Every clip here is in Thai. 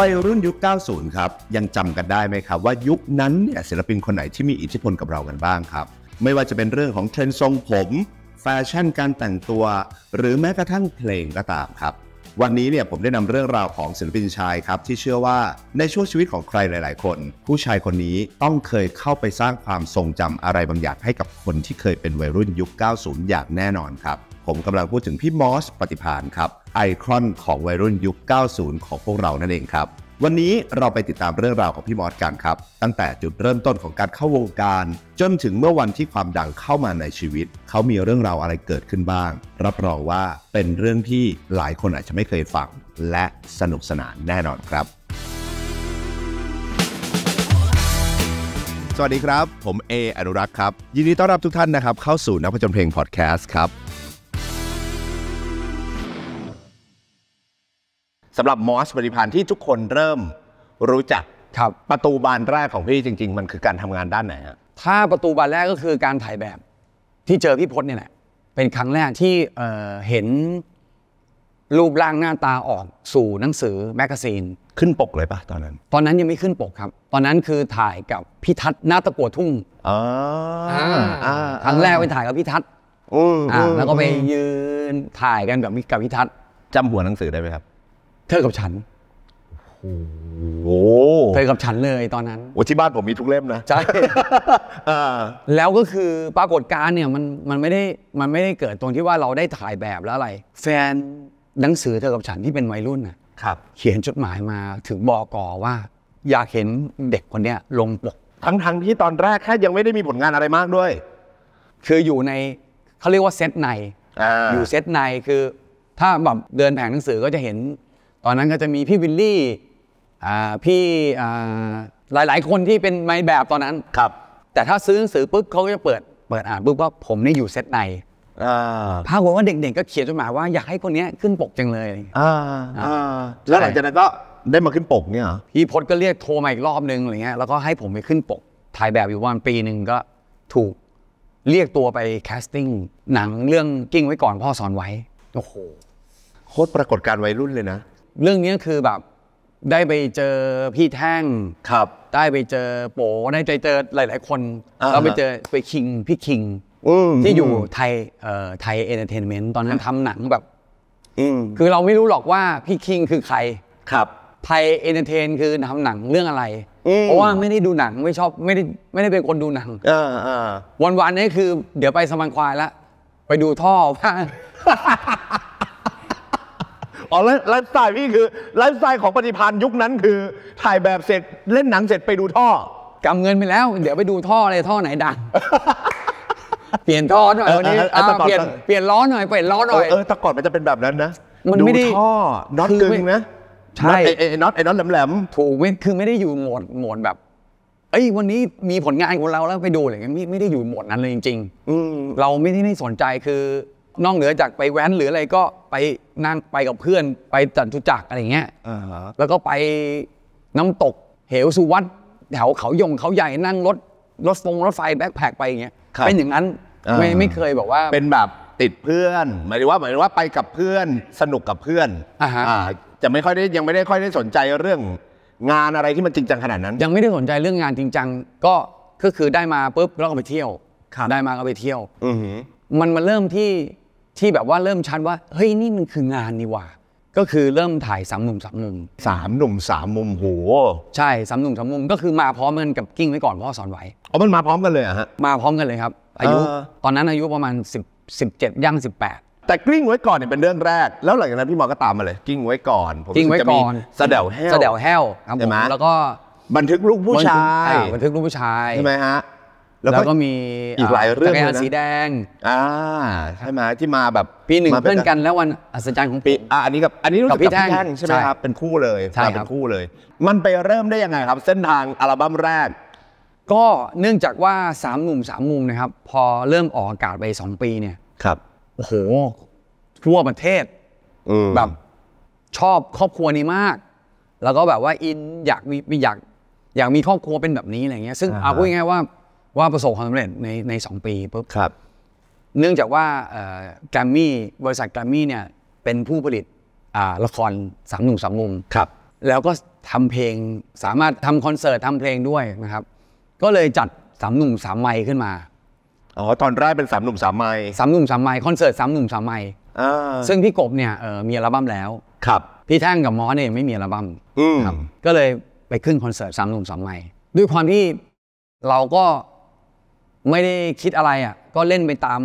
วัยรุ่นยุค 90 ครับ ยังจำกันได้ไหมครับว่ายุคนั้นเนี่ย ศิลปินคนไหนที่มีอิทธิพลกับเรากันบ้างครับ ไม่ว่าจะเป็นเรื่องของเทรนด์ทรงผม แฟชั่นการแต่งตัว หรือแม้กระทั่งเพลงก็ตามครับ วันนี้เนี่ยผมได้นำเรื่องราวของศิลปินชายครับที่เชื่อว่าในช่วงชีวิตของใครหลายๆคน ผู้ชายคนนี้ต้องเคยเข้าไปสร้างความทรงจำอะไรบางอย่างให้กับคนที่เคยเป็นวัยรุ่นยุค 90 อย่างแน่นอนครับผมกำลังพูดถึงพี่มอสปฏิพานครับไอคอนของวัยรุ่นยุค 90 ของพวกเรานั่นเองครับ วันนี้เราไปติดตามเรื่องราวของพี่มอสกันครับ ตั้งแต่จุดเริ่มต้นของการเข้าวงการ จนถึงเมื่อวันที่ความดังเข้ามาในชีวิต เขามีเรื่องราวอะไรเกิดขึ้นบ้าง รับรองว่าเป็นเรื่องที่หลายคนอาจจะไม่เคยฟัง และสนุกสนานแน่นอนครับ สวัสดีครับ ผมเออนุรักษ์ครับ ยินดีต้อนรับทุกท่านนะครับเข้าสู่นักผจญเพลงพอดแคสต์ครับสำหรับมอสบริพันธ์ที่ทุกคนเริ่มรู้จักครับประตูบานแรกของพี่จริง ๆ มันคือการทำงานด้านไหนฮะถ้าประตูบานแรกก็คือการถ่ายแบบที่เจอพี่พจน์เนี่ยแหละเป็นครั้งแรกที่เออเห็นรูปร่างหน้าตาออกสู่หนังสือแมกกาซีน ขึ้นปกเลยปะ ตอนนั้น ตอนนั้นยังไม่ขึ้นปกครับ ตอนนั้นคือถ่ายกับพี่ทัศน์หน้าตะกัวทุ่งครั้งแรกไปถ่ายกับพี่ทัศน์อือแล้วก็ไปยืนถ่ายกันกับกับพี่ทัศน์จำหัวหนังสือได้ไหมครับเธอกับ ฉัน โอ้เธอกับ ฉันเลย ตอน นั้นโอ้ที่ บ้านผมมีทุกเล่ม นะใช่แล้วก็คือ ปรากฏการเนี่ย มัน มัน ไม่ ได้ มันไม่ได้เกิด ตรงที่ ว่า เราได้ ถ่าย แบบ แล้ว อะไร แฟน หนังสือเธอกับ ฉัน ที่เป็น วัย รุ่นนะครับเขียน จดหมายมาถึงบอกอว่า อยากเห็น เด็ก คน เนี้ย ลง ปก ทั้งทั้งที่ ตอน แรก แค่ ยัง ไม่ ได้ มีผลงาน อะไร มาก ด้วย คือ อยู่ ในเขาเรียกว่า เซต ในอยู่ เซต ใน คือ ถ้า แบบ เดิน แผง หนังสือ ก็จะเห็นตอนนั้นก็จะมีพี่วิลลี่พี่หลายหลายคนที่เป็นไม้แบบตอนนั้นครับ แต่ถ้าซื้อหนังสือปุ๊บเขาก็จะเปิดเปิดอ่านปุ๊บว่าผมนี่อยู่เซตไหนภาหัวว่าเด็กๆ ก็เขียนจดหมายว่า อยากให้คนนี้ขึ้นปกจังเลยแล้วหลังจากนั้นก็ได้มาขึ้นปกเนี่ยพี่พศก็เรียกโทรมาอีกรอบนึงอะไรเงี้ยแล้วก็ให้ผมไปขึ้นปกถ่ายแบบอยู่วันปีหนึ่งก็ถูกเรียกตัวไปแคสติ้งหนังเรื่องกิ้งไว้ก่อนพ่อสอนไว้โอ้โหโคตรปรากฏการวัยรุ่นเลยนะเรื่องนี้คือแบบ ได้ไปเจอพี่แท่งครับ ได้ไปเจอโปได้ไปเจอหลาย ๆ คนเราไปเจอไปคิงพี่คิงที่อยู่ไทยไทยเอนเตอร์เทนเมนต์ตอนนั้นทำหนังแบบคือเราไม่รู้หรอกว่า พี่คิงคือใคร ครับไทยเอนเตอร์เทนคือทำหนังเรื่องอะไรเพราะว่าไม่ได้ดูหนัง ไม่ชอบไม่ได้ไม่ได้เป็นคนดูหนังวันวันนี้คือ เดี๋ยวไปสมันควายละไปดูท่อบ้าอ๋อไลฟ์สไตล์พี่คือไลฟ์สไตล์ของปฏิพันธ์ยุคนั้นคือ ถ่ายแบบเสร็จเล่นหนังเสร็จไปดูท่อกำเงินไปแล้ว เดี๋ยวไปดูท่ออะไรท่อไหนดังเปลี่ยนท่อหน่อยวันนี้เปลี่ยนเปลี่ยนล้อหน่อยเปลี่ยนล้อหน่อยเออแต่ก่อนมันจะเป็นแบบนั้นนะมันไม่ได้ท่อน็อตตึงนะใช่ไอ้น็อตไอ้น็อตแหลมๆถูกไหมคือไม่ได้อยู่หมดหมดแบบเอ้ยวันนี้มีผลงานของเราแล้วไปดูอะไรเงี้ยไม่ไม่ได้อยู่หมดนั้นเลยจริงๆเราไม่ได้สนใจคือนอกเหนือจากไปแว้นหรืออะไรก็นั่งไปกับเพื่อน ไปจันทุจักอะไรเงี้ยอแล้วก็ไปน้ำตกเหวสุวัตแถวเขายงเขาใหญ่นั่งรถ รถฟงรถไฟแบ็คแพคไปอย่างเงี้ย เป็นอย่างนั้น ไม่ไม่เคยบอกว่าเป็นแบบติดเพื่อนหมายถึงว่าหมายถึงว่าไปกับเพื่อนสนุกกับเพื่อนอ่าจะไม่ค่อยได้ยังไม่ได้ค่อยได้สนใจเรื่องงานอะไรที่มันจริงจังขนาดนั้น ยังไม่ได้สนใจเรื่องงานจริงจังก็ก็คือได้มาปุ๊บแล้วก็ไปเที่ยวได้มาก็ไปเที่ยว อืมันมาเริ่มที่ที่แบบว่าเริ่มชัดว่าเฮ้ยนี่มันคืองานนี่ว่า ก็คือเริ่มถ่ายสามหนุ่มสามมุมสามหนุ่มสามมุมโหใช่สามหนุ่มสามมุมก็คือมาพร้อมกันกับกิ้งไว้ก่อนพ่อสอนไว้อ๋อมันมาพร้อมกันเลยอะฮะมาพร้อมกันเลยครับ อายุ ตอนนั้นอายุประมาณ10 17ย่าง 18 แต่กิ้งไว้ก่อนเนี่ยเป็นเรื่องแรก แล้วหลังจากนั้นพี่หมอ ก็ตามมาเลยกิ้งไว้ก่อนผมกิ้งไว้ก่อนสะเดาแห้วสะเดาแห้วครับผมแล้วก็บันทึกลูกผู้ชายบันทึกลูกผู้ชายใช่ไหมฮะแล้วก็มีอีกหลายเรื่องนะจักรยานสีแดง อ่าใช่ไหมที่มาแบบพีหนึ่งเพื่อนกันแล้ววันอัศจรรย์ของปีอ่าอันนี้กับอันนี้รู้จักกับพี่แท่งใช่ไหมครับ เป็นคู่เลยใช่เป็นคู่เลย มันไปเริ่มได้ยังไงครับ เส้นทางอัลบั้มแรก ก็เนื่องจากว่าสามมุ่มสามมุมนะครับ พอเริ่มออกอากาศไปสองปีเนี่ย ครับ โอ้โหทั่วประเทศแบบชอบครอบครัวนี้มาก แล้วก็แบบว่าอินอยากมีอยาก อยากมีครอบครัวเป็นแบบนี้อะไรเงี้ย ซึ่งเอาพูดง่ายว่าว่าประสบความสำเร็จในในสองปีปุ๊บครับ เนื่องจากว่าแกรมมี่บริษัทแกรมมี่เนี่ยเป็นผู้ผลิตละครสามหนุ่มสามมุมครับ แล้วก็ทำเพลงสามารถทำคอนเสิร์ตทำเพลงด้วยนะครับ ก็เลยจัดสามหนุ่มสามไมขึ้นมา อ๋อตอนแรกเป็นสามหนุ่มสามไมสามหนุ่มสามไมคอนเสิร์ตสามหนุ่มสามไมซึ่งพี่กบเนี่ยมีอัลบั้มแล้ว ครับพี่แท่งกับมอสเนี่ยไม่มีอัลบั้มก็เลยไปขึ้นคอนเสิร์ตสามหนุ่มสามไมด้วยความที่เราก็ไม่ได้คิดอะไรอ่ะก็เล่นไปตาม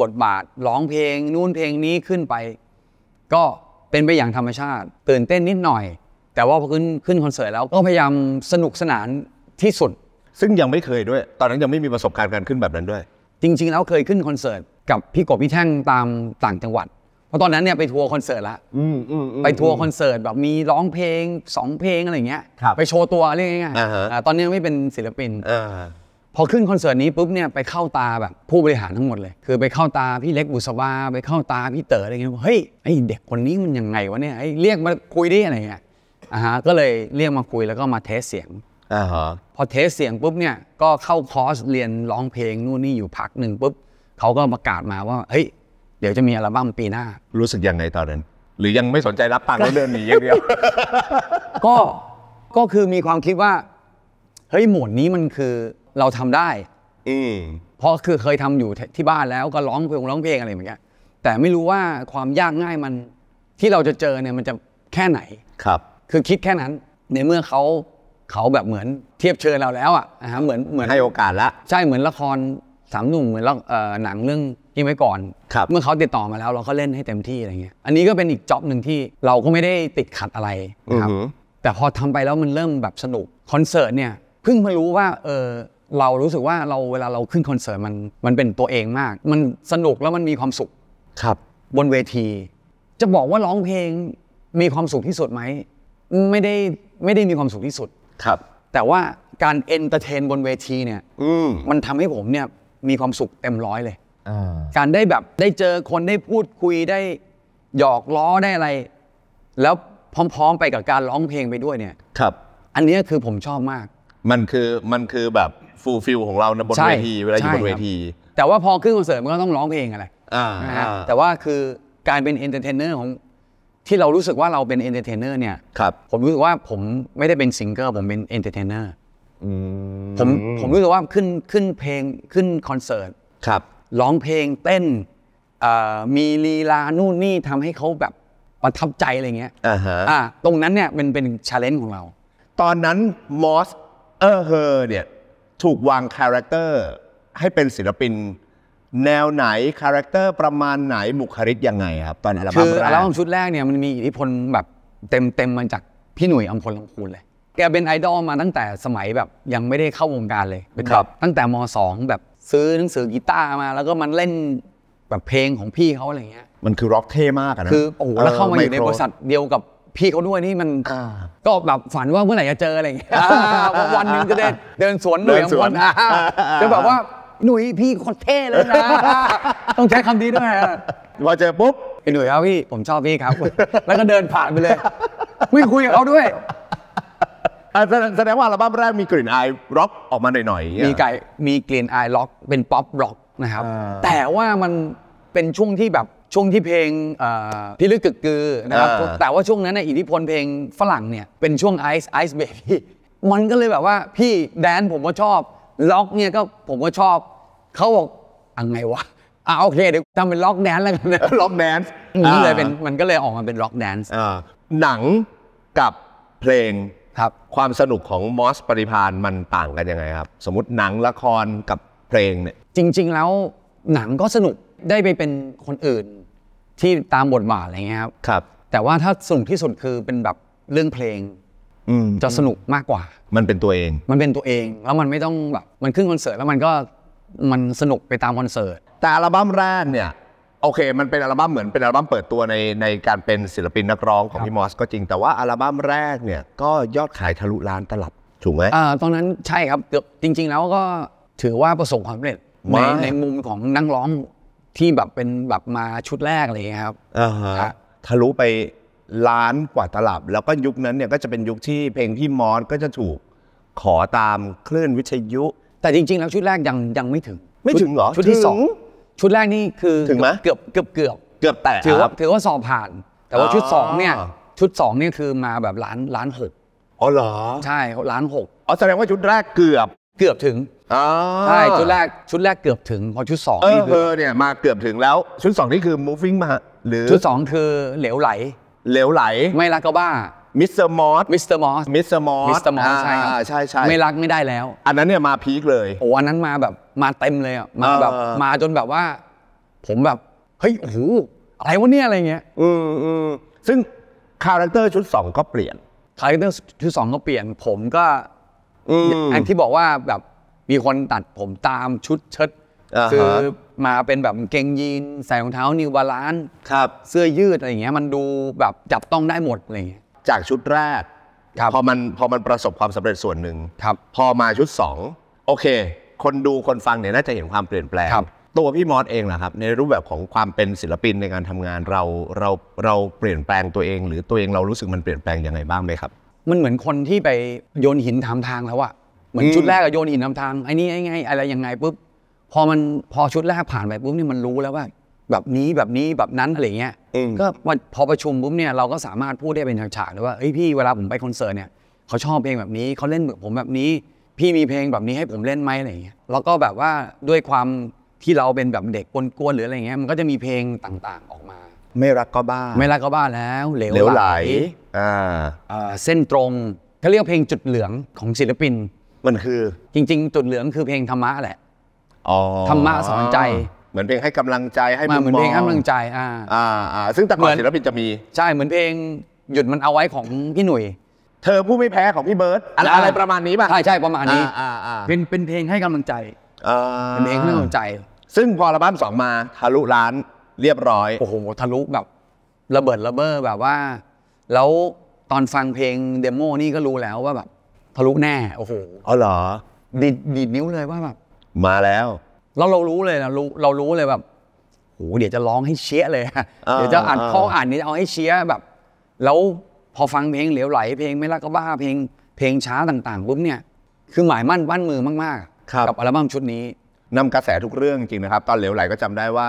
บทบาทร้องเพลงนู่นเพลงนี้ขึ้นไป ก็เป็นไปอย่างธรรมชาติตื่นเต้นนิดหน่อย แต่ว่าพอขึ้นขึ้นคอนเสิร์ตแล้วก็พยายามสนุกสนานที่สุด ซึ่งยังไม่เคยด้วยตอนนั้นยังไม่มีประสบการณ์การขึ้นแบบนั้นด้วย จริง ๆ แล้วเคยขึ้นคอนเสิร์ตกับพี่กบพี่แท่งตามต่างจังหวัด เพราะตอนนั้นเนี่ยไปทัวร์คอนเสิร์ตละไปทัวร์คอนเสิร์ตแบบมีร้องเพลงสองเพลงอะไรเงี้ยไปโชว์ตัวเรียกง่ายๆตอนนี้ยังไม่เป็นศิลปินพอขึ้นคอนเสิร์ตนี้ปุ๊บเนี่ยไปเข้าตาแบบผู้บริหารทั้งหมดเลย คือไปเข้าตาพี่เล็กบุษบาไปเข้าตาพี่เต๋ออะไรเงี้ยเฮ้ยไอเด็กคนนี้มันยังไงวะเนี่ยไอเรียกมาคุยได้อะไรเงี้ยอ่าฮะก็เลยเรียกมาคุยแล้วก็มาเทสเสียงอ่าฮะพอเทสเสียงปุ๊บเนี่ย ก็เข้าคอร์สเรียนร้องเพลงนู่นนี่อยู่พักหนึ่งปุ๊บเขาก็ประกาศมาว่าเฮ้ย เดี๋ยวจะมีอัลบั้มปีหน้ารู้สึกยังไงตอนนั้น หรือยังไม่สนใจรับปังแล้วเดินหนีอย่างเดียวก็ก็คือมีความคิดว่าเฮ้ยหมวดนี้มันคือเราทำได้ อืเพราะคือเคยทำอยู่ที่บ้านแล้วก็ร้องเพลงร้องเพลงอะไรอย่างเงี้ยแต่ไม่รู้ว่าความยากง่ายมันที่เราจะเจอเนี่ย มันจะแค่ไหน ครับ คือคิดแค่นั้น ในเมื่อเขาเขาแบบเหมือนเทียบเชิญเราแล้วอ่ะนะฮะเหมือนเหมือนให้โอกาสละ ใช่ เหมือนละครสามหนุ่มเหมือนหนังเรื่องยิ่งไว้ก่อน เมื่อเขาติดต่อมาแล้วเราก็เล่นให้เต็มที่อะไรเงี้ย อันนี้ก็เป็นอีกจ็อบหนึ่งที่เราก็ไม่ได้ติดขัดอะไรนะครับ แต่พอทำไปแล้วมันเริ่มแบบสนุกคอนเสิร์ตเนี่ยเพิ่งมารู้ว่า เออเรารู้สึกว่าเราเวลาเราขึ้นคอนเสิร์ตมันมันเป็นตัวเองมาก มันสนุกแล้วมันมีความสุขครับ บนเวที จะบอกว่าร้องเพลงมีความสุขที่สุดไหม ไม่ได้ไม่ได้มีความสุขที่สุดครับ แต่ว่าการเอนเตอร์เทนบนเวทีเนี่ยมันทำให้ผมเนี่ยมีความสุขเต็มร้อยเลยการได้แบบได้เจอคนได้พูดคุยได้หยอกล้อได้อะไร แล้วพร้อมๆไปกับการร้องเพลงไปด้วยเนี่ย ครับ อันนี้คือผมชอบมาก มันคือมันคือแบบฟูลฟิลของเรานบนเวทีเวลาอยู่บนเวที แต่ว่าพอขึ้นคอนเสิร์ตมันก็ต้องร้องเพลงอะไรนะฮะแต่ว่าคือการเป็นเอนเตอร์เทนเนอร์ของที่เรารู้สึกว่าเราเป็นเอนเตอร์เทนเนอร์เนี่ยครับผมรู้สึกว่าผมไม่ได้เป็นซิงเกิลผมเป็นเอนเตอร์เทนเนอร์ผมผมรู้สึกว่าขึ้นขึ้นเพลงขึ้นคอนเสิร์ตครับร้องเพลงเต้นมีลีลานู่นนี่ทำให้เขาแบบประทับใจอะไรเงี้ยอ่าฮะตรงนั้นเนี่ยเป็นเป็นชาเลนจ์ของเรา ตอนนั้นมอสเออเฮอเนี่ยถูกวางคาแรคเตอร์ให้เป็นศิลปินแนวไหนคาแรคเตอร์ประมาณไหนบุคลิกยังไงครับตอนอัลบั้มคืออัลบั้มชุดแรกเนี่ยมันมีอิทธิพลแบบเต็มเต็มมาจากพี่หนุ่ยอมพลลงคูนเลย แกเป็นไอดอลมาตั้งแต่สมัยแบบยังไม่ได้เข้าวงการเลยครับตั้งแต่ม2แบบซื้อหนังสือกีตาร์มา แล้วก็มันเล่นแบบเพลงของพี่เขาอะไรเงี้ยมันคือร็อกเท่มากนะคือโอ้โหแล้วเข้ามาอยู่ในบริษัทเดียวกับพี่เขาด้วยนี่มันก็แบบฝันว่าเมื่อไหร่จะเจออะไรอย่างเงี้ยวันหนึ่งจะได้เดินสวนหนุ่ยวันจะแบบว่าหนุ่ยพี่คนเท่เลยนะ ต้องใช้คำนี้ด้วยพอเจอปุ๊บพี่หนุ่ยครับพี่ผมชอบพี่ครับ แล้วก็เดินผ่านไปเลยไม่คุยกับเขาด้วย แสดงว่าอัลบั้มแรกมีกลิ่นอายร็อกออกมาหน่อยๆมีไก่มีกลิ่นอายร็อกเป็นป๊อปร็อกนะครับ แต่ว่ามันเป็นช่วงที่แบบช่วงที่เพลงพี่ลึกกึกกือนะครับแต่ว่าช่วงนั้นอิทธิพลเพลงฝรั่งเนี่ยเป็นช่วงไอซ์ไอซ์เบบี้มันก็เลยแบบว่าพี่แดนผมก็ชอบ ล็อกเนี่ยก็ผมก็ชอบเขาบอกอังไงวะอ่าโอเคเดี๋ยวทำเป็นล็อกแดนแล้วกันนะล็อกแดนซ์นี่เลยเป็นมันก็เลยออกมาเป็นล็อกแดนซ์หนังกับเพลงครับความสนุกของมอสปริพานมันต่างกันยังไงครับสมมติหนังละครกับเพลงเนี่ยจริง ๆแล้ว หนังก็สนุกได้ไปเป็นคนอื่นที่ตามบทบาทอะไรเงี้ยครับ ครับ แต่ว่าถ้าสนุกที่สุดคือเป็นแบบเรื่องเพลงจะสนุกมากกว่า มันเป็นตัวเอง มันเป็นตัวเองแล้วมันไม่ต้องแบบมันขึ้นคอนเสิร์ตแล้วมันก็มันสนุกไปตามคอนเสิร์ต แต่อัลบั้มแรกเนี่ยโอเค มันเป็นอัลบั้มเหมือนเป็นอัลบั้มเปิดตัวในในการเป็นศิลปินนักร้องของพี่มอสก็จริงแต่ว่าอัลบั้มแรกเนี่ย ก็ยอดขายทะลุล้านตลับถูกไหมอ่าตอนนั้นใช่ครับเกือบจริง ๆ แล้วก็ถือว่าประสบความสำเร็จในในมุมของนักร้องที่แบบเป็นแบบมาชุดแรกเลยครับอ่าฮะทะลุไปล้านกว่าตลับแล้วก็ยุคนั้นเนี่ยก็จะเป็นยุคที่เพลงพี่มอสก็จะถูก ขอตามเคลื่อนวิทยุ แต่จริงๆแล้วชุดแรกยังยังไม่ถึง ไม่ถึงเหรอชุดที่สองชุดแรกนี่คือถึงไหมเกือบเกือบเกือบเกือบแต่ถือว่าถือว่าสอบผ่าน แต่ว่าชุดสองเนี่ย ชุดสองเนี่ยคือมาแบบล้านล้านหกอ๋อเหรอ ใช่ล้านหกอ๋อแสดงว่าชุดแรกเกือบเกือบถึงใช่ชุดแรกชุดแรกเกือบถึงพอชุดสองเออเออเนี่ยมาเกือบถึงแล้ว ชุดสองนี่คือ moving มาหรือ ชุดสองคือเหลวไหล เหลวไหล ไม่รักก็บ้ามิสเตอร์มอสมิสเตอร์มอสมิสเตอร์มอสมิสเตอร์มอสใช่ครับใช่ใช่ ไม่รักไม่ได้แล้ว อันนั้นเนี่ยมาพีคเลยโอ้อันนั้นมาแบบมาเต็มเลยอ่ะมาแบบมาจนแบบว่า ผมแบบ เฮ้ยโอ้โหอะไรวะเนี่ยอะไรเงี้ยอืมอืมซึ่งคาแรคเตอร์ชุดสองก็เปลี่ยนคาแรคเตอร์ชุดสองก็เปลี่ยน ผมก็อันที่บอกว่าแบบมีคนตัดผมตามชุดเชิดคือมาเป็นแบบเกงยีนใส่รองเท้านิวบาลานครับ เสื้อยืดอะไรเงี้ยมันดูแบบจับต้องได้หมดอะไรเงี้ยจากชุดแรกครับพอมันพอมันประสบความสำเร็จส่วนหนึ่งครับ พอมาชุด 2 โอเค คนดูคนฟังเนี่ย น่าจะเห็นความเปลี่ยนแปลงตัวพี่มอสเองนะครับ ในรูปแบบของความเป็นศิลปินในการทำงาน เราเราเราเปลี่ยนแปลงตัวเอง หรือตัวเองเรารู้สึกมันเปลี่ยนแปลงยังไงบ้างไหมครับมันเหมือนคนที่ไปโยนหินถามทางแล้วอะเหมือนชุดแรกอะโยนอินนำทางไอ้นี่ไงอะไรยังไงปุ๊บพอมันพอชุดแรกผ่านไปปุ๊บนี่มันรู้แล้วว่า แบบนี้แบบนี้แบบนั้นอะไรเงี้ยก็พอประชุมปุ๊บเนี่ยเราก็สามารถพูดได้เป็นฉากๆเลยว่าเฮ้ยพี่เวลาผมไปคอนเสิร์ตเนี่ยเขาชอบเพลงแบบนี้เขาเล่นแบบผมแบบนี้ พี่มีเพลงแบบนี้ให้ผมเล่นไหมอะไรเงี้ยแล้วก็แบบว่าด้วยความที่เราเป็นแบบเด็กกวนๆหรืออะไรเงี้ยมันก็จะมีเพลงต่างๆออกมา ไม่รักก็บ้า ไม่รักก็บ้าแล้วเหลวไหลเส้นตรงเขาเรียกเพลงจุดเหลืองของศิลปินมันคือจริง ๆ จุดเหลืองคือเพลงธรรมะแหละอธรรมะสอนใจ เหมือนเพลงให้กำลังใจให้มาเหมือนเพลงให้กำลังใจอ่าอ่า อ่าซึ่งแต่ก่อนศิลปินจะมี ใช่เหมือนเพลงหยุดมันเอาไว้ของพี่หนุ่ยเธอผู้ไม่แพ้ของพี่เบิร์ตอะไรประมาณนี้ป่ะใช่ใช่ประมาณนี้เป็นเป็นเพลงให้กำลังใจเป็นเพลงให้กำลังใจ ซึ่งพออะบ้านสองมาทะลุล้านเรียบร้อยโอ้โหทะลุแบบ ระเบิดระเบ้อแบบว่าแล้วตอนฟังเพลงเดโมนี่ก็รู้แล้วว่าแบบทะลุแน่โอ้โหเออเหรอดีดดีดนิ้วเลยว่าแบบมาแล้วแล้วเรารู้เลยนะรู้เรารู้เลยแบบโอ้โหเดี๋ยวจะร้องให้เชียเลยเดี๋ยวจะอ่านข้ออ่านนี้เอาให้เชียแบบแล้วพอฟังเพลงเหลวไหล เพลงไม่รักก็บ้าเพลง เพลงช้าต่างๆปุ๊บเนี่ยคือหมายมั่นบ้านมือมากๆกับอัลบั้มชุดนี้นำกระแสทุกเรื่องจริงนะครับ ตอนเหลวไหลก็จำได้ว่า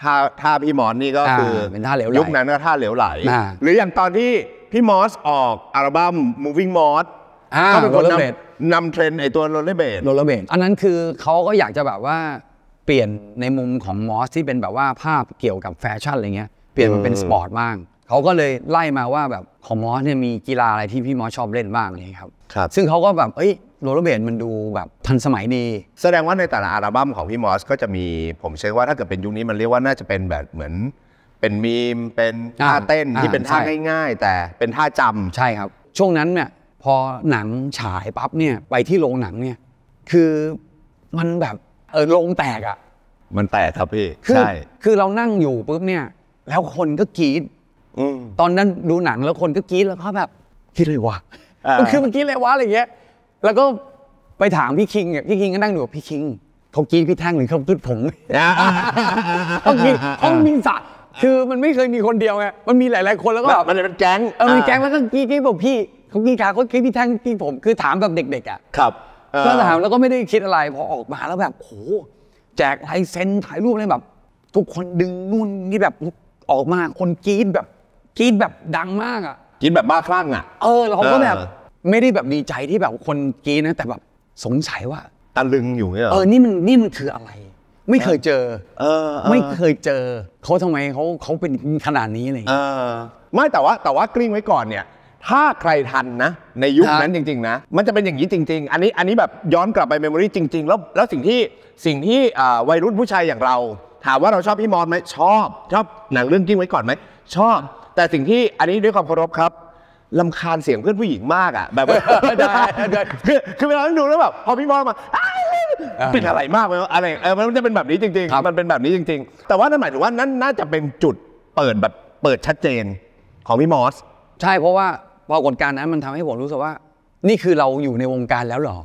ท่าท่าพี่มอสนี่ก็คือเป็นท่าเหลวไหลยุคนั้นก็ท่าเหลวไหลหรืออย่างตอนที่ พี่มอสออกอัลบั้ม Moving m o d s เขาเป็นคนนำนำเทรนไอตัวโรลเลอร์เบดโรลเลอร์เบดอันนั้นคือเขาก็อยากจะแบบว่า เปลี่ยนในมุมของมอสที่เป็นแบบว่าภาพเกี่ยวกับแฟชั่นอะไรเงี้ยเปลี่ยนมาเป็นสปอร์ตบ้างเขาก็เลยไล่มาว่าแบบของมอสเนี่ยมีกีฬาอะไรที่พี่มอสชอบเล่นบ้างนี่ครับครับซึ่งเขาก็แบบเอ้ยโรลเลอร์เบดมันดูแบบทันสมัยดี แสดงว่าในแต่ละอัลบั้มของพี่มอสก็จะมีผมเชื่อว่าถ้าเกิดเป็นยุคนี้มันเรียกว่าน่าจะเป็นแบบเหมือน เป็นมีมเป็นท่าเต้นที่เป็นท่าง่ายๆแต่เป็นท่าจำใช่ครับ ช่วงนั้นเนี่ยพอหนังฉายปั๊บเนี่ยไปที่โรงหนังเนี่ย คือมันแบบ เออโรงแตกอ่ะ มันแตกครับพี่ใช่คือเรานั่งอยู่ปุ๊บเนี่ย แล้วคนก็กรี๊ดอืมตอนนั้นดูหนังแล้วคนก็กรี๊ดแล้วก็แบบ คิดเลยวะคือมันกรี๊ดเลยวะอะไรเงี้ยแล้วก็ไปถามพี่คิงเนี่ยพี่คิงก็นั่งอยู่กับพี่คิงเขากรี๊ดพี่แท่งหรือเขาจุดผมต้องิีต้องมีสัตว์คือมันไม่เคยมีคนเดียวไงมันมีหลาย ๆคนแล้วก็แบบมันเป็นแก๊งเออมีแก๊งแล้วก็กรี้กรี้บอกพี่เขากีขาเขาคิดพี่แท่งพี่ผมคือถามแบบเด็กๆอ่ะครับก็ถามแล้วก็ไม่ได้คิดอะไรพอออกมาแล้วแบบโหแจกไฮเซนถ่ายรูปเลยแบบ ทุกคนดึงนู่นนี่แบบออกมา คนกรี๊ดแบบกรี๊ดแบบดังมากอ่ะกรี๊ดแบบบ้าคลั่งอ่ะ เออเราก็แบบไม่ได้แบบดีใจที่แบบคนกรี๊ดนะแต่แบบสงสัยว่าตะลึงอยู่เนี่ยเออนี่มันนี่มันคืออะไร ไม่เคยเจอ เออไม่เคยเจอเขาทำไมเขาเขาเป็นขนาดนี้เลยเออไม่แต่ว่าแต่ว่ากลิ้งไว้ก่อนเนี่ยถ้าใครทันนะ ในยุคนั้นจริงๆนะมันจะเป็นอย่างนี้จริงๆ อันนี้อันนี้แบบย้อนกลับไปเมมโมรีจริงๆ แล้วแล้วสิ่งที่สิ่งที่วัยรุ่นผู้ชายอย่างเรา ถามว่าเราชอบพี่มอนไหมชอบ ชอบหนังเรื่องกิ้งไว้ก่อนไหม ชอบ แต่สิ่งที่อันนี้ด้วยความเคารพครับลำคาญเสียงเพื่อนผู้หญิงมากอ่ะ แบบได้คือคือเวลาดูแล้วแบบพอพี่มอนมา เป็นอะไรมากไหมอะไรเออมันจะเป็นแบบนี้จริงๆมันเป็นแบบนี้จริง ๆ แต่ว่านั่นหมายถึงว่านั่นน่าจะเป็นจุดเปิดแบบเปิดชัดเจน ของพี่มอส ใช่เพราะว่ารากฏการณ์นั้นมันทำให้ผมรู้สึกว่า นี่คือเราอยู่ในวงการแล้วหรอ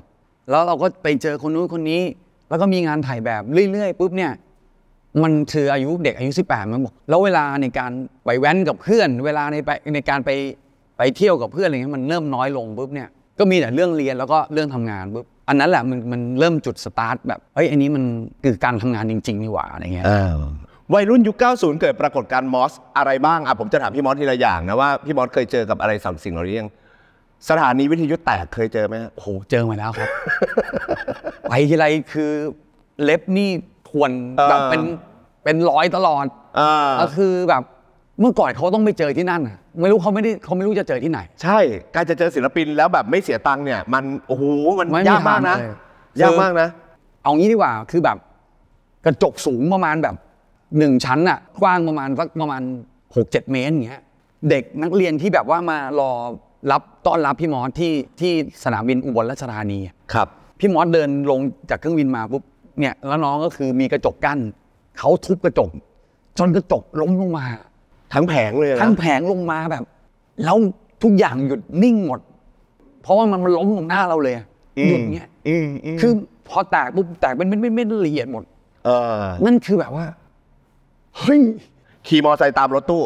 แล้วเราก็ไปเจอคนนู้นคนนี้ แล้วก็มีงานถ่ายแบบเรื่อย ๆ ปุ๊บเนี่ย มันคืออายุเด็กอายุ 18มันบอกแล้วเวลาในการไปแว้นกับเพื่อน เวลาในไปในการไปไปเที่ยวกับเพื่อนอะไรเงี้ยมันเริ่มน้อยลงปุ๊บเนี่ย ก็มีแต่เรื่องเรียนแล้วก็เรื่องทำงานปุ๊บ อันนั้นแหละมันมันเริ่มจุดสตาร์ทแบบ เฮ้ยอันนี้มันคือการทำงานจริงๆนี่หว่าอะไรเงี้ยวัยรุ่นยุค90เกิดปรากฏการ์มอส อะไรบ้างอ่ะผมจะถามพี่มอสทีละอย่างนะว่าพี่มอสเคยเจอกับอะไรสั่งสิ่งเหล่านี้ยังสถานีวิทยุแตกเคยเจอไหมฮะโอ้โหเจอมาแล้วครับ ไปทีไรคือเล็บนี่ทวนแบบเป็นเป็นร้อยตลอดอ่าก็คือแบบเมื่อก่อนเขาต้องไปเจอที่นั่น ไม่รู้เขาไม่ได้เขาไม่รู้จะเจอที่ไหน ใช่ การจะเจอศิลปินแล้วแบบไม่เสียตังค์เนี่ย มันโอ้โหมันมยากมากนะยากมากนะเอางี้ดีกว่าคือแบบกระจกสูงประมาณแบบหนึ่งชั้นอะกว้างประมาณสักประมาณหกเจ็ดเมตรอย่างเงี้ย เด็กนักเรียนที่แบบว่ามารอรับต้อนรับพี่มอสที่ที่สนามบินอุบลราชธานีครับ พี่มอสเดินลงจากเครื่องบินมาปุ๊บเนี่ยแล้วน้องก็คือมีกระจกกั้นเขาทุบกระจก จนกระจกล้มลงมา ทั้งแผงเลย ทั้งแผงลงมาแบบแล้วทุกอย่างหยุดนิ่งหมด เพราะว่ามันมันล้มลงหน้าเราเลยหยุดเงี้ยคือพอแตกปุ๊บแตกเป็นเม็ดๆละเอียดหมด เออ นั่นคือแบบว่าฮ้ยขี่มอไซค์ตามรถตู้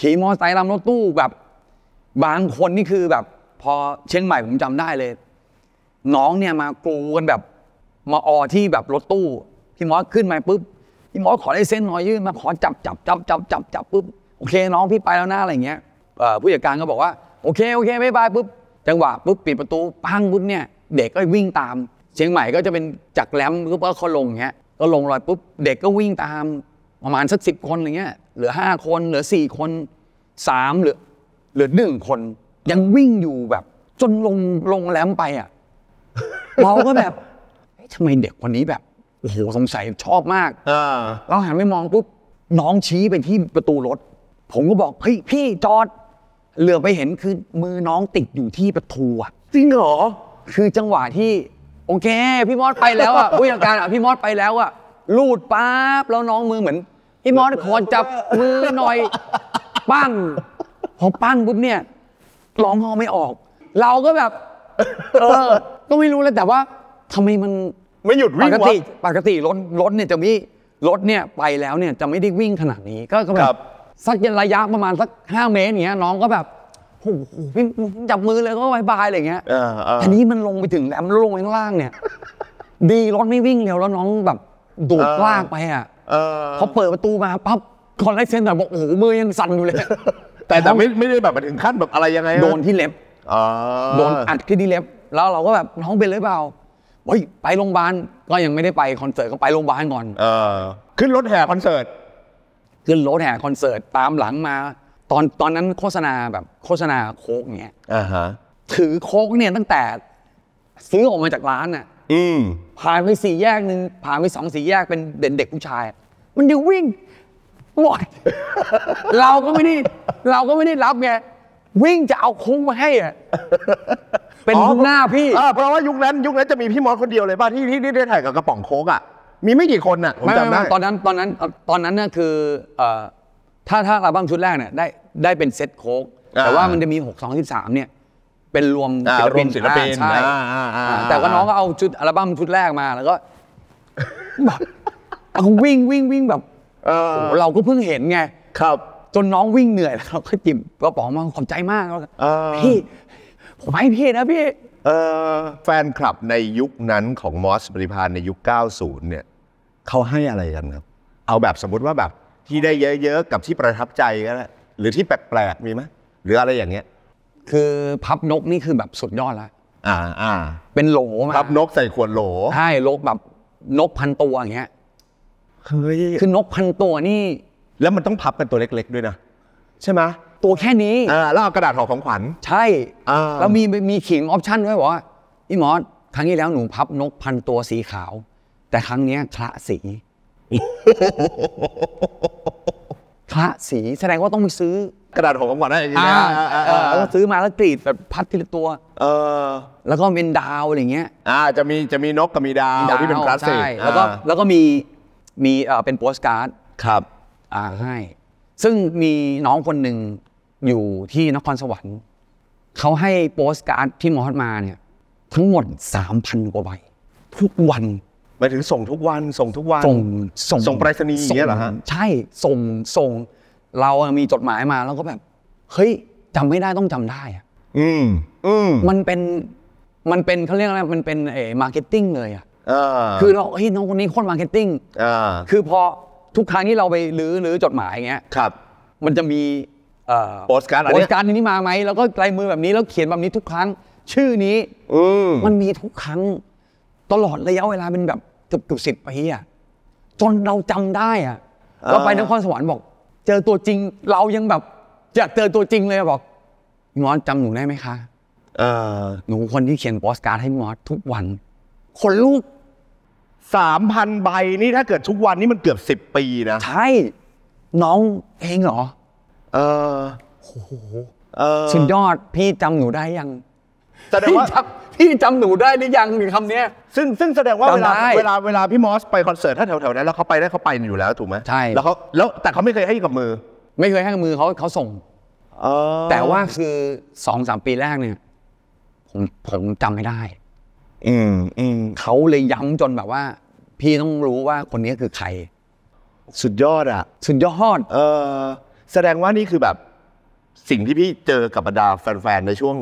ขี่มอไซค์ตามรถตู้แบบบางคนนี่คือแบบ พอเชียงใหม่ผมจำได้เลย น้องเนี่ยมากรูกันแบบมาออที่แบบรถตู้พี่มอขึ้นมาปุ๊บพี่มอขอได้เส้นหน่อยยื่นมาขอจับจับจับจับจับจับปุ๊บโอเค น้องพี่ไปแล้วนะอะไรเงี้ยผู้จัดการก็บอกว่าโอเคโอเคบ๊ายบายปุ๊บจังหวะปุ๊บปิดประตูปังปุ๊บเนี่ย เด็กก็วิ่งตามเชียงใหม่ก็จะเป็นจักแรมปุ๊บก็เขาลงเงี้ย ก็ลงรอยปุ๊บเด็กก็วิ่งตามประมาณสักสิบคนอะไรเงี้ยเหลือห้าคน เหลือสี่คน สามเหลือ เหลือหนึ่งคน ยังวิ่งอยู่แบบ จนลงลงแรมไปอ่ะเราก็แบบทำไมเด็กคนนี้แบบโอ้โหสงสัยชอบมากเราหันไปมองปุ๊บน้องชี้ไปที่ประตูรถ ผมก็บอก เฮ้ย พี่จอดเหลือไปเห็นคือมือน้องติดอยู่ที่ประตูอ่ะจริงเหรอคือจังหวะที่โอเค พี่มอดไปแล้วอ่ะผู้จัดการอ่ะพี่มอดไปแล้วอ่ะลูดปั๊บแล้วน้องมือเหมือน พี่มอสขอจับมือหน่อยปั้งพอปั้งปุ๊บเนี่ยร้องฮอไม่ออก เราก็แบบ เออก็ไม่รู้แล้วแต่ว่า ทำไมมันไม่หยุดวิ่งปกติปกติรถรถเนี่ยจะมีรถเนี่ยไปแล้วเนี่ยจะไม่ได้วิ่งขนาดนี้ก็แบบ สักระยะประมาณสักห้าเมตรเนี้ยน้องก็แบบโอ้โหพี่จับมือเลยก็บายบายอะไรเงี้ยอันนี้มันลงไปถึงแล้วมันลงไปข้างล่างเนี่ย ดีรถไม่วิ่งเร็วแล้วน้องแบบดูดลากไปอ่ะพอเปิดประตูมาปั๊บคอนไลเซนต์แบบบอกโอ้โหมือยังสั่นอยู่เลยแต่แต่ไม่ไม่ได้แบบถึงขั้นแบบอะไรยังไงโดนที่เล็บโดนอัดที่ที่เล็บ แล้วเราก็แบบน้องเป็นหรือเปล่าเฮ้ยไปโรงพยาบาลก็ยังไม่ได้ไปคอนเสิร์ตก็ไปโรงพยาบาลก่อน เออ ขึ้นรถแห่คอนเสิร์ต ขึ้นรถแห่คอนเสิร์ตตามหลังมา ตอนตอนนั้นโฆษณาแบบโฆษณาโค้กเนี้ยอ่าฮะถือโค้กเนี่ยตั้งแต่ ซื้อออกมาจากร้านน่ะอืผ่านไปสี่แยกหนึ่งผ่านไปสองสี่แยกเป็นเด็กเด็กผู้ชาย มันเดี๋ยววิ่งวอดเราก็ไม่ได้เราก็ไม่ได้รับไง วิ่งจะเอาคุ้งมาให้อ่ะเป็นยุคหน้าพี่เพราะว่ายุคนั้นยุคนั้นจะมีพี่มอสคนเดียวเลยป่ะที่ที่ได้ถ่ายกับกระป๋องโค้กอ่ะมีไม่กี่คนอ่ะผมจำได้ตอนนั้นตอนนั้นตอนนั้นน่ะคือถ้าถ้าเราบ้างชุดแรกเนี่ย ได้ได้เป็นเซตโค้ก แต่ว่ามันจะมี 6 2ามเนี่ยเป็นรวมอ่ารวมศิลปินใช่แต่ว่าน้องก็เอาชุดอัลบั้มชุดแรกมาแล้วก็แบบเอาวิ่งวิ่งวิ่งแบบ เอโหเราก็เพิ่งเห็นไง ครับจนน้องวิ่งเหนื่อยแล้วเราก็จิบกระป๋องมาขอบใจมากแล้วพี่ ผมให้พี่นะพี่แฟนคลับในยุคนั้นของมอสปริพานในยุค 90 เนี่ยเขาให้อะไรกันครับ เอาแบบสมมติว่าแบบ ที่ได้เยอะๆกับที่ประทับใจก็แล้วหรือที่แปลกๆมีไหมหรืออะไรอย่างเงี้ยคือพับนกนี่คือแบบสุดยอดละอ่า อ่า เป็นโหลมาพับนกใส่ขวดโหล ใช่ นกแบบนกพันตัวอย่างเงี้ย เฮ้ย คือนกพันตัวนี่ แล้วมันต้องพับกันตัวเล็กๆ ด้วยนะ ใช่ไหมตัวแค่นี้ อ่าแล้วเอากระดาษห่อของขวัญ ใช่ อ่าแล้วมีมีขิงออปชั่นด้วยวะอีมอสครั้งที่แล้วหนูพับนกพันตัวสีขาว แต่ครั้งเนี้ยคละสีคละสีแสดงว่าต้องไปซื้อกระดาษหอมก่อนนะอย่างนี้นะอ่าอ่าแล้วซื้อมาแล้วกรีดแบบพัดทีละตัวเออแล้วก็เป็นดาวอะไรเงี้ยอ่าจะมีจะมีนกกับมีดาวที่เป็นพลาสติกใช่แล้วก็แล้วก็มีมีเออเป็นโปสการ์ดครับ อ่าให้ ซึ่งมีน้องคนหนึ่งอยู่ที่นครสวรรค์เขาให้โปสการ์ดที่มอสมาเนี่ย ทั้งหมดสามพันกว่าใบทุกวันมายถึงส่งทุกวันส่งทุกวันส่งส่งส่งไปรษณีย์อย่างเงี้ยเหรอฮะใช่ส่งส่ง เราอะมีจดหมายมาแล้วก็แบบ เฮ้ยจำไม่ได้ต้องจำได้อืมอืมมันเป็นมันเป็นเขาเรียกอะไรมันเป็นเออมาร์เก็ตติ้งเลยอะอ่าคือเราเฮ้ยน้องคนนี้โคตรมาร์เก็ตติ้งอ่าคือพอทุกครั้งที่เราไปรื้อรื้อจดหมายอย่างเงี้ยครับ มันจะมีเอ่อโปสการ์ดอโปสการ์ดนี้มาไหมแล้วก็ลายมือแบบนี้แล้วเขียนแบบนี้ทุกครั้ง ชื่อนี้ อืมมันมีทุกครั้ง ตลอดระยะเวลาเป็นแบบกือบเกือบสิบปีอ่ะจนเราจำได้ อ่ะเราไปนครสวรรค์บอก เจอตัวจริงเรายังแบบอยากเจอตัวจริงเลยบอกมอสจำหนูได้ไหมคะหนูคนที่เขียนโปสการ์ดให้มอสทุกวัน คนลูกสามพันใบนี่ถ้าเกิดทุกวันนี่มันเกือบสิบปีนะ ใช่ น้องเองเหรอ เออโอ้โหสุดยอดพี่จำหนูได้ยังแสดงว่าพี่จำหนูได้หรือยังหนึ่งคำนี้ ซึ่ง ซึ่งแสดงว่าเวลาเวลาเวลาพี่มอสไปคอนเสิร์ตถ้าแถวๆนั้นแล้วเขาไปได้เขาไปอยู่แล้ว ถูกไหมใช่แล้วเขาแล้วแต่เขาไม่เคยให้กับมือ ไม่เคยให้กับมือเขาเขาส่งแต่ว่าคือสองสามปีแรกเนี่ยผมผมจำไม่ได้อืมอืมเขาเลยย้ำจนแบบว่า พี่ต้องรู้ว่าคนนี้คือใคร สุดยอดอ่ะ สุดยอดเออแสดงว่านี่คือแบบ สิ่งที่พี่เจอกับบรรดาแฟนๆในช่วง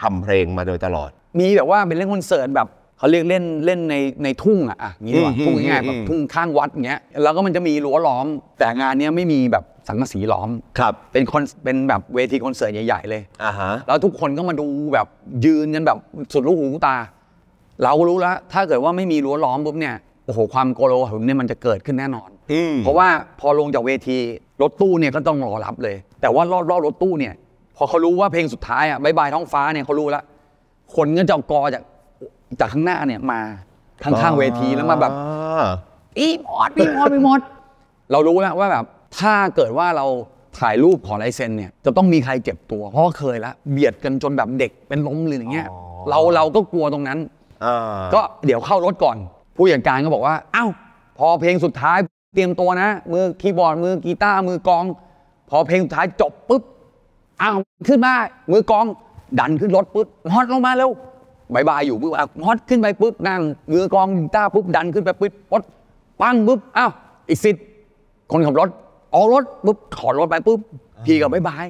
ทำเพลงมาโดยตลอดมีแบบว่าเป็นเล่นคอนเสิร์ตแบบเขาเรียกเล่นเล่นในในทุ่งอ่ะอ่ะงี้ดีกว่าทุ่งง่ายแบบทุ่งข้างวัดเงี้ยแล้วก็มันจะมีรั้วล้อม แต่งานเนี้ยไม่มีแบบสังกะสีล้อมครับ เป็นคอนเป็นแบบเวทีคอนเสิร์ตใหญ่ ๆ เลยอ่าฮะแล้วทุกคนก็มาดูแบบยืนกันแบบสุดลูกหูตา เรารู้แล้วถ้าเกิดว่าไม่มีรั้วล้อมปุ๊บเนี่ยโอ้โหความโกโลหึมเนี่ยมันจะเกิดขึ้นแน่นอนอเพราะว่าพอลงจากเวทีรถตู้เนี่ยก็ต้องรอรับเลย แต่ว่ารอบรอบรถตู้เนี่ย พอเขารู้ว่าเพลงสุดท้ายอ่ะบายบายท้องฟ้าเนี่ยเขารู้แล้วคนก็จะกอจากจากข้างหน้าเนี่ยมาข้างๆเวทีแล้วมาแบบอีมอดอีมอดอีมอดเรารู้แล้วว่าแบบ ถ้าเกิดว่าเราถ่ายรูปขอลายเซ็นเนี่ย จะต้องมีใครเก็บตัว เพราะเคยละ เบียดกันจนแบบเด็กเป็นล้มหรืออย่างเงี้ยเราเราก็กลัวตรงนั้นก็เดี๋ยวเข้ารถก่อน ผู้จัดการก็บอกว่าเอ้า พอเพลงสุดท้าย เตรียมตัวนะ มือคีย์บอร์ดมือกีตาร์มือกอง พอเพลงสุดท้ายจบปุ๊บอ้าวขึ้นมามือกองดันขึ้นรถปุ๊บฮอตลงมาเร็วบายบายอยู่ปุ๊บฮอตขึ้นไปปุ๊บนั่งเรือกองต้าปุ๊บดันขึ้นไปปุ๊บรถปั้งปุ๊บ อ้าวอีกสิทธิ์คนขับรถออกรถปุ๊บถอดรถไปปุ๊บ พี่ก็บายบาย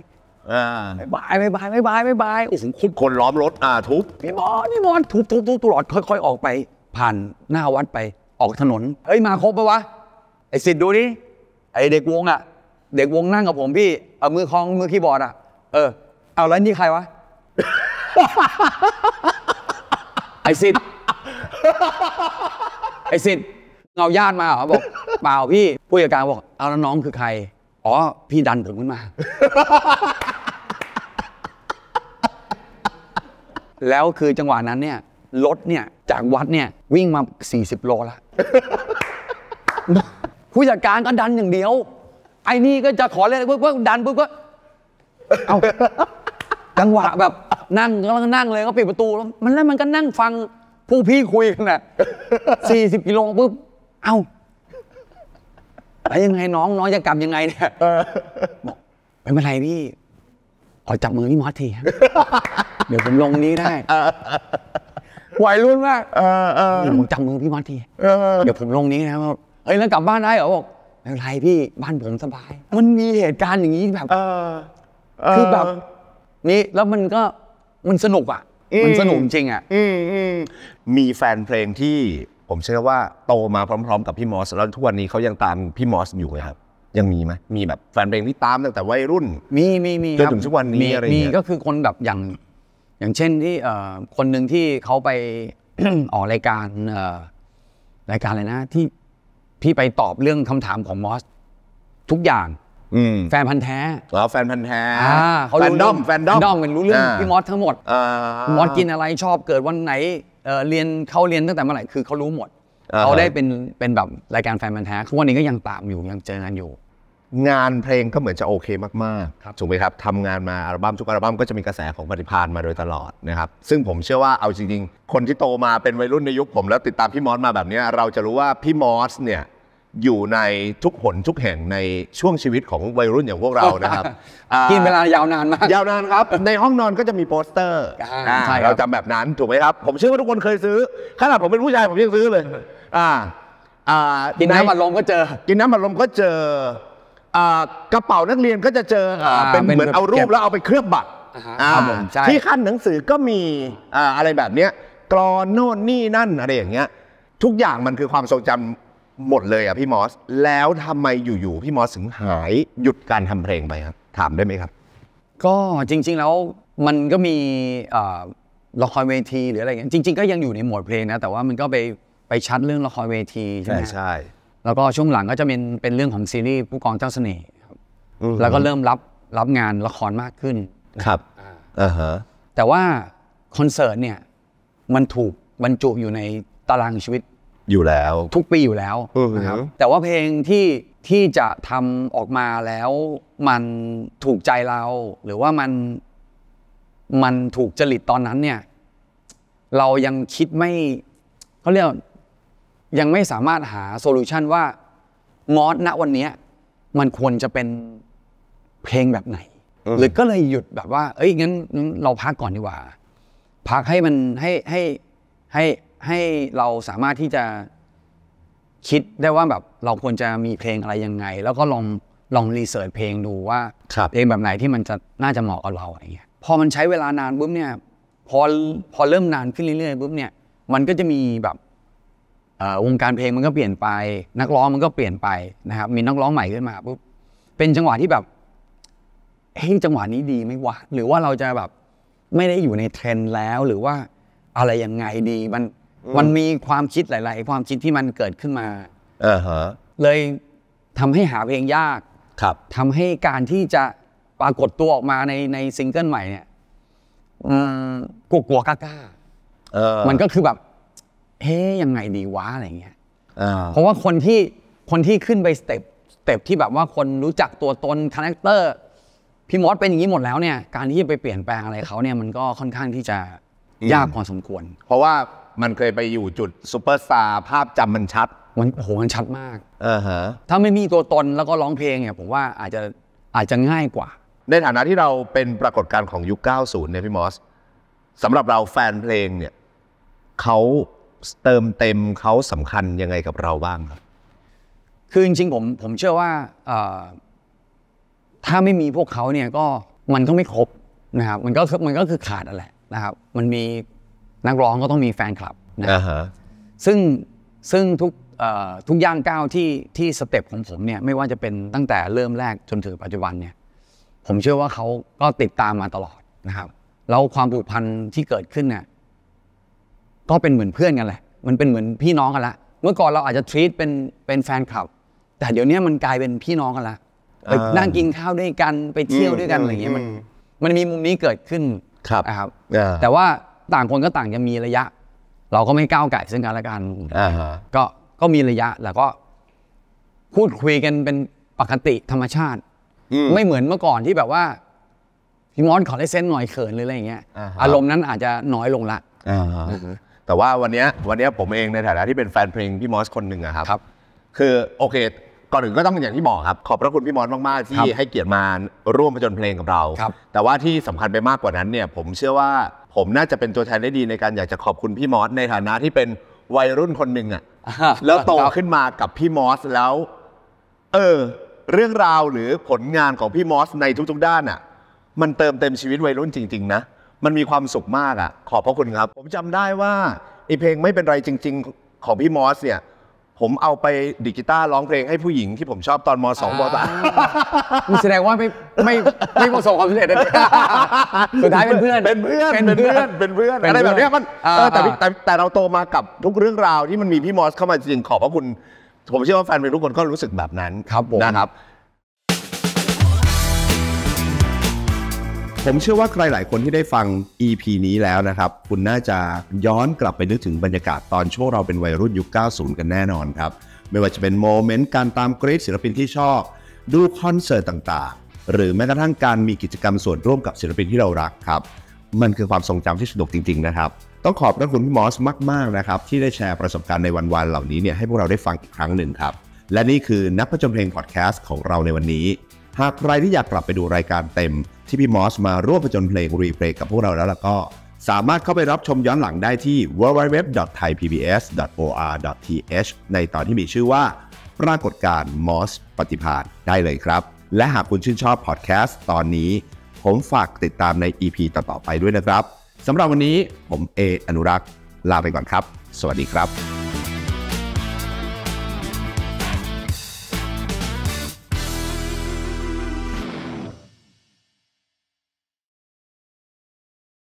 บายบายบายบายบายบายบายโอ้โหคุดคนล้อมรถ อ่าทุบพี่บอลพี่บอลทุบทุบทุบตลอดค่อยๆออกไปผ่านหน้าวัดไปออกถนน เฮ้ยมาครบปะวะไอสิทธิ์ดูนี่ไอ้เด็กวงอ่ะ เด็กวงนั่งกับผมพี่เอามือคล้องมือคีย์บอร์ดอ่ะ เออ เอาแล้วนี่ใครวะไอสิทธิ์ไอสิทธิ์เงาญาติมาเหรอบอกเปล่าพี่ผู้จัดการบอกเอาแล้วน้องคือใคร อ๋อ พี่ดันถึขึ้นมา แล้วคือจังหวะนั้นเนี่ย รถเนี่ยจากวัดเนี่ยวิ่งมา 40โลละผู้จัดการก็ดันอย่างเดียว ไอ้นี่ก็จะขอเลยปุ๊บดันปุ๊บก็ เอาจังหวะแบบ นั่งกำลังนั่งเลยก็ปิดประตูแล้วมันแล้วมันก็นั่งฟังผู้พี่คุยกันน่ะสี่สิบกิโลปุ๊บเอ้าแล้วยังไงน้องน้องจะกลับยังไงเนี่ยบอกไม่เป็นไรพี่ขอจับมือ พี่มอสทีเดี๋ยวผมลงนี้ได้วหยรุ่นมากผมจับมือพี่มอสทีเดี๋ยวผมลงนี้นะเฮ้ยแล้วกลับบ้านได้เหรอบอกไม่เป็นไรพี่บ้านผมสบายมันมีเหตุการณ์อย่างนี้แบบคือแบบนี่แล้วมันก็มันสนุกอ่ะ มันสนุกจริงอ่ะมีแฟนเพลงที่ผมเชื่อว่า โตมาพร้อม ๆ กับพี่มอสแล้วทุกวันนี้เขายังตามพี่มอสอยู่ครับ ยังมีไหมมีแบบแฟนเพลงที่ตามตั้งแต่วัยรุ่น มีมีมีจนถึงทุกวันนี้อะไรมีก็คือคนแบบอย่างอย่างเช่นที่เอ่อคนหนึ่งที่เขาไปออกรายการเอ่อรายการอะไรนะที่พี่ไปตอบเรื่องคำถามของมอสทุกอย่างแฟนพันธ์แท้หรอแฟนพันธ์แท้เขาแฟนด้อม แฟนด้อมดอม กันรู้เรื่องพี่มอสทั้งหมดมอสกินอะไรชอบเกิดวันไหนเรียนเขาเรียน ตั้งแต่เมื่อไหร่คือเขารู้หมด เขาได้เป็นเป็นแบบรายการแฟนพันธ์แท้ทุกวันนี้ก็ยังตามอยู่ยังเจอกันอยู่ งานเพลงก็เหมือนจะโอเคมากๆถูกไหมครับทำงานมาอัลบั้มทุกอัลบั้มก็จะมีกระแสของปฏิพานมาโดยตลอดนะครับ ซึ่งผมเชื่อว่าเอาจริง ๆ คนที่โตมาเป็นวัยรุ่นในยุคผมแล้วติดตามพี่มอสมาแบบนี้เราจะรู้ว่าพี่มอสเนี่ยอยู่ในทุกหนทุกแห่งในช่วงชีวิตของวัยรุ่นอย่างพวกเรานะครับกินเวลายาวนานมากยาวนานครับ ในห้องนอนก็จะมีโปสเตอร์ใช่เราจำแบบนั้นถูกไหมครับ ผมเชื่อว่าทุกคนเคยซื้อขนาดผมเป็นผู้ชาย ผมยังซื้อเลยอ่าอ่ากินน้ำบัดลมก็เจอกินน้ำบัดลมก็เจออ่ากระเป๋านักเรียนก็จะเจอเป็นเหมือนเอารูป แล้วเอาไปเคลือบบัตรที่ขั้นหนังสือก็มีอะไรแบบเนี้ยกรอนโน่นนี่นั่นอะไรอย่างเงี้ยทุกอย่างมันคือความทรงจำหมดเลยอ่ะพี่มอส แล้วทำไมอยู่ๆพี่มอสถึงหายหยุดการทำเพลงไปครับ ถามได้ไหมครับ ก็จริง ๆ แล้วมันก็มีละครเวทีหรืออะไรเงี้ยจริงๆก็ยังอยู่ในหมวดเพลงนะแต่ว่ามันก็ไปไปชัดเรื่องละครเวทีใช่ไหมใช่ แล้วก็ช่วงหลังก็จะเป็นเป็นเรื่องของซีรีส์ผู้กองเจ้าเสน่ห์ครับแล้วก็เริ่มรับรับงานละครมากขึ้นครับอ่าฮะแต่ว่า คอนเสิร์ตเนี่ย มันถูกบรรจุอยู่ในตารางชีวิตอยู่แล้วทุกปีอยู่แล้วนะครับ แต่ว่าเพลงที่ที่จะทำออกมาแล้ว มันถูกใจเรา หรือว่ามันมันถูกจริตตอนนั้น เนี่ย เรายังคิดไม่เขาเรียกยังไม่สามารถหาโซลูชันว่ามอสณวันนี้มันควรจะเป็นเพลงแบบไหนหรือก็เลยหยุดแบบว่า เอ้ยงั้น เราพักก่อนดีกว่าพักให้มันให้ให้ให้ให้เราสามารถที่จะคิดได้ว่าแบบ เราควรจะมีเพลงอะไรยังไง แล้วก็ลองลองรีเสิร์ชเพลงดูว่าเพลงแบบไหนที่มันจะน่าจะเหมาะกับเราอะไรเงี้ยพอมันใช้เวลานานปุ๊บเนี่ยพอพอเริ่มนานขึ้นเรื่อยๆปุ๊บเนี่ย มันก็จะมีแบบวงการเพลงมันก็เปลี่ยนไป นักร้องมันก็เปลี่ยนไปนะครับ มีนักร้องใหม่ขึ้นมาปุ๊บเป็นจังหวะที่แบบเฮ้ยจังหวะนี้ดีไหมวะหรือว่าเราจะแบบไม่ได้อยู่ในเทรนด์แล้วหรือว่าอะไรยังไงดีมันมันมีความคิดหลาย ๆ ความคิดที่มันเกิดขึ้นมาออฮะเลยทำให้หาเพลงยาก ครับ ทำให้การที่จะปรากฏตัวออกมาในในซิงเกิลใหม่เนี่ยกลัวกลัวกล้ากล้ามันก็คือแบบ เฮ้ยยังไงดีวะ อะไรเงี้ยเพราะว่าคนที่ คนที่ขึ้นไปสเต็ปสเต็ปที่แบบว่าคนรู้จักตัวตนคาแรคเตอร์พี่มอสเป็นอย่างนี้หมดแล้วเนี่ย การที่จะไปเปลี่ยนแปลงอะไรเขาเนี่ยมันก็ค่อนข้างที่จะยากพอสมควร เพราะว่ามันเคยไปอยู่จุดซูเปอร์สตาร์ภาพจำมันชัดมันโห มันชัดมากออฮะถ้าไม่มีตัวตนแล้วก็ร้องเพลงเนี่ย ผมว่าอาจจะอาจจะง่ายกว่า ในฐานะที่เราเป็นปรากฏการณ์ของยุค 90 เนี่ยพี่มอสสำหรับเราแฟนเพลงเนี่ย เขาเติมเต็มเขาสำคัญยังไงกับเราบ้างครับคือจริงๆผม ผมเชื่อว่าถ้าไม่มีพวกเขาเนี่ยก็มันก็ไม่ครบนะครับมันก็มันก็คือขาดอะไรแหละนะครับมันมีนักร้องก็ต้องมีแฟนคลับนะซึ่งซึ่งทุกทุกย่างก้าวที่ที่สเต็ปของผมเนี่ยไม่ว่าจะเป็นตั้งแต่เริ่มแรกจนถึงปัจจุบันเนี่ย ผมเชื่อว่าเขาก็ติดตามมาตลอดนะครับแล้วความผูกพันที่เกิดขึ้นเนี่ยก็เป็นเหมือนเพื่อนกันแหละ มันเป็นเหมือนพี่น้องกันละเมื่อก่อนเราอาจจะทรีตเป็นเป็นแฟนคลับ แต่เดี๋ยวนี้มันกลายเป็นพี่น้องกันละไปนั่งกินข้าวด้วยกันไปเที่ยวด้วยกันอะไรอย่างเงี้ยมันมันมีมุมนี้เกิดขึ้นครนะครับแต่ว่าต่างคนก็ต่างจะมีระยะ เราก็ไม่ก้าวไก่ซึ่งกันและกันอ่าฮะก็ก็มีระยะ แล้วก็พูดคุยกันเป็นปกติธรรมชาติ ไม่เหมือนเมื่อก่อนที่แบบว่าพี่มอสขอได้เส้นหน่อยเขินหรืออะไรอย่างเงี้ยอารมณ์นั้นอาจจะน้อยลงละอ่าฮะแต่ว่าวันนี้วันนี้ผมเองในฐานะที่เป็นแฟนเพลงพี่มอสคนหนึ่งอะครับ ครับ คือโอเคก่อนอื่นก็ต้องอย่างที่บอกครับ ขอบพระคุณพี่มอสมาก ๆ ที่ให้เกียรติมาร่วมผจญเพลงกับเราแต่ว่าที่สำคัญไปมากกว่านั้นเนี่ย ผมเชื่อว่า ผมน่าจะเป็นตัวแทนได้ดีในการอยากจะขอบคุณพี่มอสในฐานะที่เป็นวัยรุ่นคนหนึ่งอ่ะแล้วโตขึ้นมากับพี่มอสแล้ว เออ เรื่องราวหรือผลงานของพี่มอสในทุก ๆ ด้านอ่ะ มันเติมเต็มชีวิตวัยรุ่นจริง ๆ นะมันมีความสุขมากอ่ะ ขอบพระคุณครับ ผมจำได้ว่าไอเพลงไม่เป็นไรจริง ๆ ของพี่มอสเนี่ยผมเอาไปดิจิตาร้องเพลงให้ผู้หญิงที่ผมชอบตอนมสองมสามแสดงว่าไม่ไม่ไม่ประสบความสำเร็จนะเนี่ยสุดท้ายเป็นเพื่อนเป็นเพื่อน เป็นเพื่อนเป็นเพื่อนอะไรแบบนี้มันแต่แต่เราโตมากับทุกเรื่องราวที่มันมีพี่มอส เข้ามาจริงขอบพระคุณ ผมเชื่อว่าแฟนเพลงทุกคนก็รู้สึกแบบนั้นนะครับผมเชื่อว่าใครหลายคนที่ได้ฟัง EP นี้แล้วนะครับ คุณน่าจะย้อนกลับไปนึกถึงบรรยากาศตอนช่วงเราเป็นวัยรุ่นยุค 90 กันแน่นอนครับ ไม่ว่าจะเป็นโมเมนต์ การตามกรีดศิลปินที่ชอบ ดูคอนเสิร์ตต่างๆ หรือแม้กระทั่งการมีกิจกรรมส่วนร่วมกับศิลปินที่เรารักครับ มันคือความทรงจำที่สนุกจริงๆนะครับ ต้องขอบพระคุณพี่มอสมากๆนะครับที่ได้แชร์ประสบการณ์ในวันๆเหล่านี้เนี่ยให้พวกเราได้ฟังอีกครั้งหนึ่งครับและนี่คือนักประจมเพลงพอดแคสต์ของเราในวันนี้หากใครที่อยากกลับไปดูรายการเต็มที่พี่มอสมาร่วมผจญเพลง รีเพลย์กับพวกเราแล้วล่ะก็ สามารถเข้าไปรับชมย้อนหลังได้ที่ www.thaipbs.or.th ในตอนที่มีชื่อว่า ปรากฏการ์มอสปฏิภาณได้เลยครับ และหากคุณชื่นชอบพอดแคสต์ตอนนี้ ผมฝากติดตามใน EP ต่อๆไปด้วยนะครับสำหรับวันนี้ผมเออนุรักษ์ลาไปก่อนครับ สวัสดีครับ